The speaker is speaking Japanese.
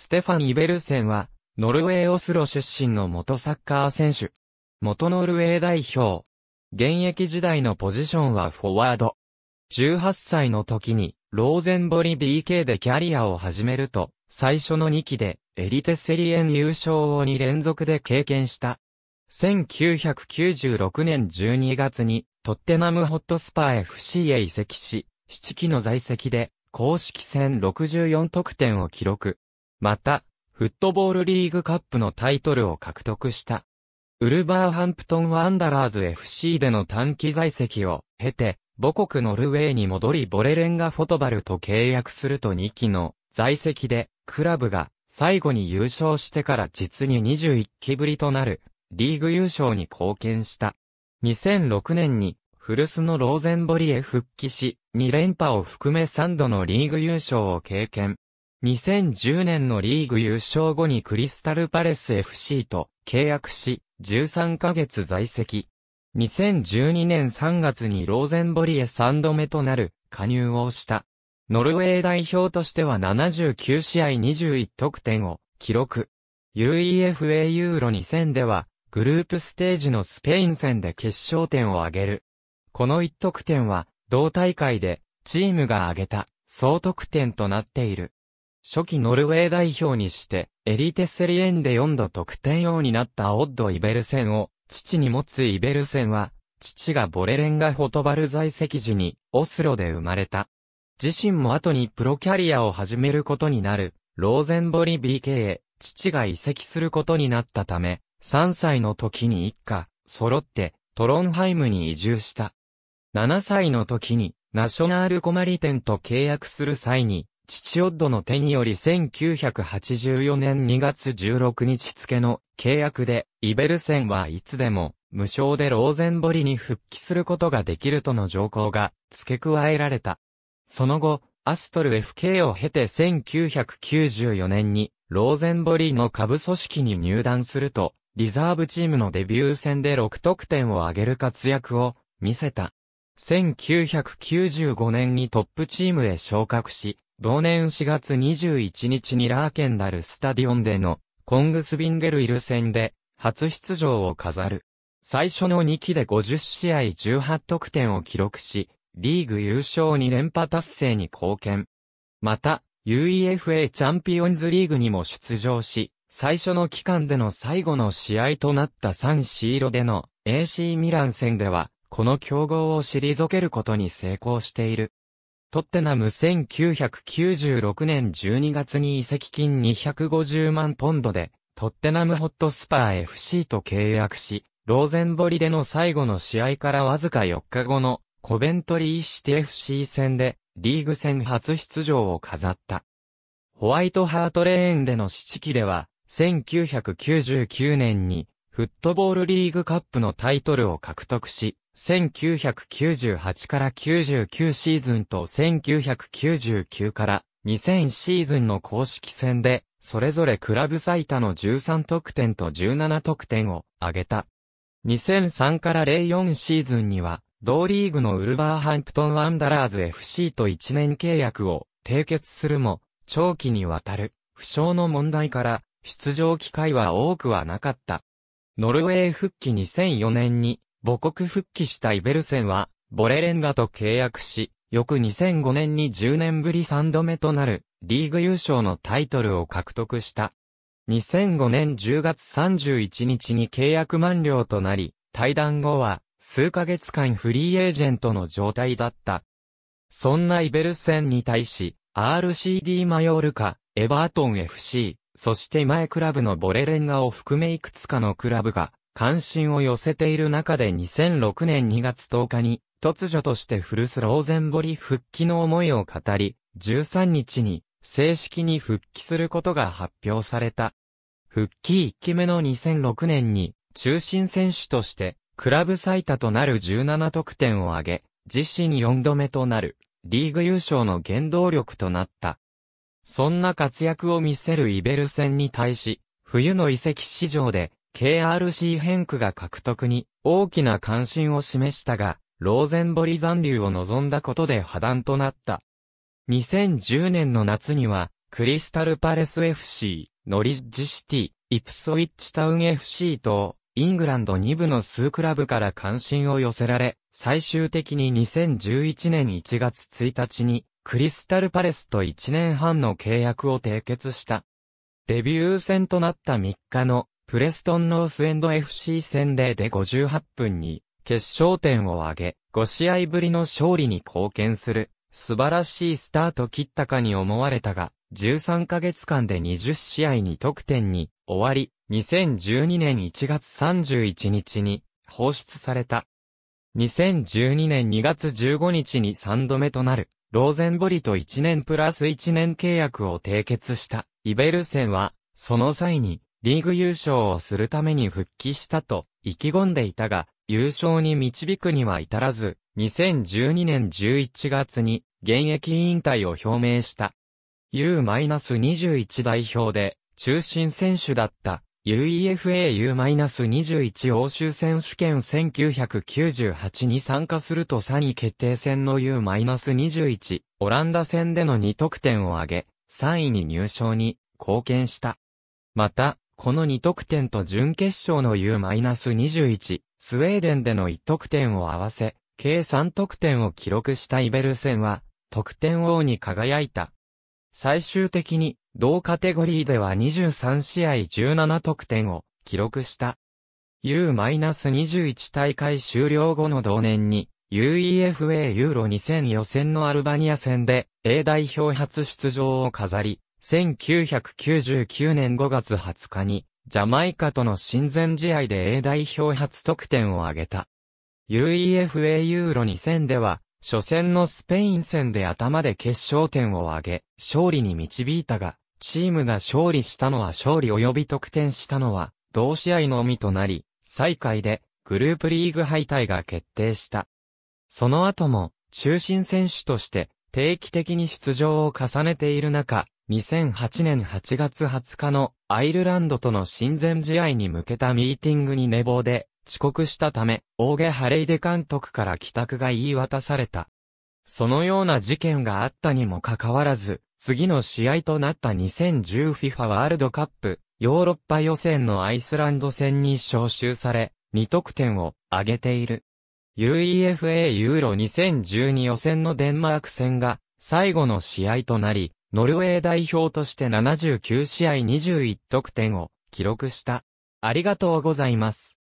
ステファン・イベルセンは、ノルウェーオスロ出身の元サッカー選手。元ノルウェー代表。現役時代のポジションはフォワード。18歳の時に、ローゼンボリ BK でキャリアを始めると、最初の2期で、エリテセリエン優勝を2連続で経験した。1996年12月に、トッテナムホットスパー FC へ移籍し、7期の在籍で、公式戦64得点を記録。また、フットボールリーグカップのタイトルを獲得した。ウルバーハンプトンワンダラーズ FC での短期在籍を経て、母国ノルウェーに戻りボレレンガフォトバルと契約すると2期の在籍で、クラブが最後に優勝してから実に21期ぶりとなる、リーグ優勝に貢献した。2006年に、古巣のローゼンボリへ復帰し、2連覇を含め3度のリーグ優勝を経験。2010年のリーグ優勝後にクリスタルパレス FC と契約し、13ヶ月在籍。2012年3月にローゼンボリへ3度目となる加入をした。ノルウェー代表としては79試合21得点を記録。UEFA ユーロ2000ではグループステージのスペイン戦で決勝点を挙げる。この1得点は同大会でチームが挙げた総得点となっている。初期ノルウェー代表にして、エリテセリエンで4度得点王になったオッド・イベルセンを、父に持つイベルセンは、父がボレレンガ・ホトバル在籍時に、オスロで生まれた。自身も後にプロキャリアを始めることになる、ローゼンボリ BK へ、父が移籍することになったため、3歳の時に一家、揃って、トロンハイムに移住した。7歳の時に、ナショナールコマリテンと契約する際に、父オッドの手により1984年2月16日付の契約で、イベルセンはいつでも無償でローゼンボリに復帰することができるとの条項が付け加えられた。その後、アストル FK を経て1994年にローゼンボリの下部組織に入団すると、リザーブチームのデビュー戦で6得点を挙げる活躍を見せた。1995年にトップチームへ昇格し、同年4月21日にラーケンダルスタディオンでのコングスビンゲルイル戦で初出場を飾る。最初の2期で50試合18得点を記録し、リーグ優勝2連覇達成に貢献。また、UEFA チャンピオンズリーグにも出場し、最初の期間での最後の試合となったサンシーロでの AC ミラン戦では、この競合を退けることに成功している。トッテナム1996年12月に移籍金250万ポンドで、トッテナムホットスパー FC と契約し、ローゼンボリでの最後の試合からわずか4日後のコベントリーシティ FC 戦でリーグ戦初出場を飾った。ホワイトハートレーンでの七期では、1999年にフットボールリーグカップのタイトルを獲得し、1998から99シーズンと1999から2000シーズンの公式戦で、それぞれクラブ最多の13得点と17得点を挙げた。2003から04シーズンには、同リーグのウルバーハンプトンワンダラーズ FC と1年契約を締結するも、長期にわたる負傷の問題から出場機会は多くはなかった。ノルウェー復帰2004年に母国復帰したイベルセンは、ボレレンガと契約し、翌2005年に10年ぶり3度目となる、リーグ優勝のタイトルを獲得した。2005年10月31日に契約満了となり、退団後は、数ヶ月間フリーエージェントの状態だった。そんなイベルセンに対し、RCD マヨールカ、エバートン FC、そして前クラブのボレレンガを含めいくつかのクラブが関心を寄せている中で2006年2月10日に、突如として古スローゼンボリ復帰の思いを語り、13日に正式に復帰することが発表された。復帰1期目の2006年に中心選手としてクラブ最多となる17得点を挙げ、自身4度目となるリーグ優勝の原動力となった。そんな活躍を見せるイベルセンに対し、冬の遺跡市場で KRC 変区が獲得に大きな関心を示したが、ローゼンボリ残留を望んだことで破談となった。2010年の夏には、クリスタルパレス FC、ノリッジシティ、イプソイッチタウン FC と、イングランド2部の数クラブから関心を寄せられ、最終的に2011年1月1日に、クリスタルパレスと1年半の契約を締結した。デビュー戦となった3日のプレストンノースエンド FC 戦でで58分に決勝点を挙げ、5試合ぶりの勝利に貢献する、素晴らしいスタート切ったかに思われたが、13ヶ月間で20試合に得点に終わり、2012年1月31日に放出された。2012年2月15日に3度目となる、ローゼンボリと1年プラス1年契約を締結した、イベルセンは、その際に、リーグ優勝をするために復帰したと意気込んでいたが、優勝に導くには至らず、2012年11月に現役引退を表明した。U-21 代表で中心選手だった UEFA U-21 欧州選手権1998に参加すると3位決定戦の U-21 オランダ戦での2得点を挙げ、3位に入賞に貢献した。また、この2得点と準決勝の U-21、スウェーデンでの1得点を合わせ、計3得点を記録したイベルセンは、得点王に輝いた。最終的に、同カテゴリーでは23試合17得点を記録した。U-21 大会終了後の同年に、UEFA ユーロ2000予選のアルバニア戦で A 代表初出場を飾り、1999年5月20日に、ジャマイカとの親善試合で A 代表初得点を挙げた。UEFA ユーロ2000では、初戦のスペイン戦で頭で決勝点を挙げ、勝利に導いたが、チームが勝利したのは勝利及び得点したのは、同試合のみとなり、最下位で、グループリーグ敗退が決定した。その後も、中心選手として、定期的に出場を重ねている中、2008年8月20日のアイルランドとの親善試合に向けたミーティングに寝坊で遅刻したため、大毛ハレイデ監督から帰宅が言い渡された。そのような事件があったにもかかわらず、次の試合となった 2010FIFA ワールドカップヨーロッパ予選のアイスランド戦に招集され、2得点を挙げている。UEFA ユーロ2012予選のデンマーク戦が最後の試合となり、ノルウェー代表として79試合21得点を記録した。ありがとうございます。